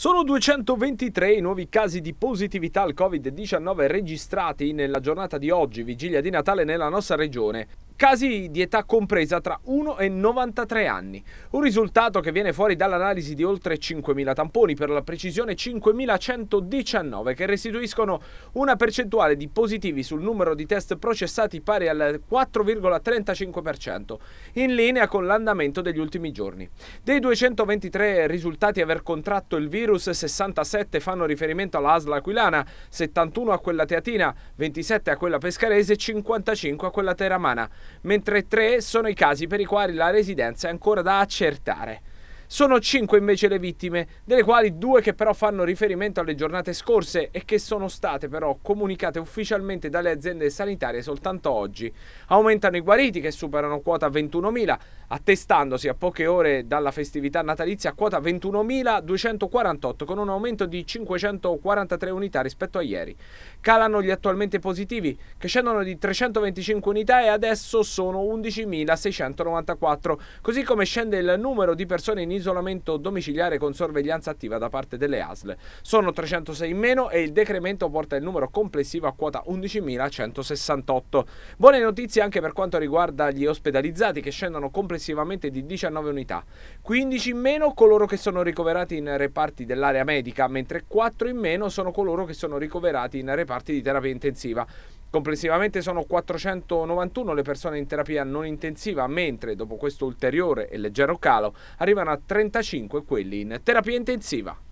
Sono 223 i nuovi casi di positività al Covid-19 registrati nella giornata di oggi, vigilia di Natale, nella nostra regione casi di età compresa tra 1 e 93 anni. Un risultato che viene fuori dall'analisi di oltre 5.000 tamponi, per la precisione 5.119, che restituiscono una percentuale di positivi sul numero di test processati pari al 4,35%, in linea con l'andamento degli ultimi giorni. Dei 223 risultati aver contratto il virus, 67 fanno riferimento alla all'Asla Aquilana, 71 a quella teatina, 27 a quella pescarese, e 55 a quella teramana mentre tre sono i casi per i quali la residenza è ancora da accertare. Sono 5 invece le vittime, delle quali due che però fanno riferimento alle giornate scorse e che sono state però comunicate ufficialmente dalle aziende sanitarie soltanto oggi. Aumentano i guariti che superano quota 21.000, attestandosi a poche ore dalla festività natalizia a quota 21.248 con un aumento di 543 unità rispetto a ieri. Calano gli attualmente positivi che scendono di 325 unità e adesso sono 11.694, così come scende il numero di persone in isolamento domiciliare con sorveglianza attiva da parte delle ASL. Sono 306 in meno e il decremento porta il numero complessivo a quota 11.168. Buone notizie anche per quanto riguarda gli ospedalizzati che scendono complessivamente di 19 unità, 15 in meno coloro che sono ricoverati in reparti dell'area medica, mentre 4 in meno sono coloro che sono ricoverati in reparti di terapia intensiva. Complessivamente sono 491 le persone in terapia non intensiva, mentre dopo questo ulteriore e leggero calo arrivano a 35 quelli in terapia intensiva.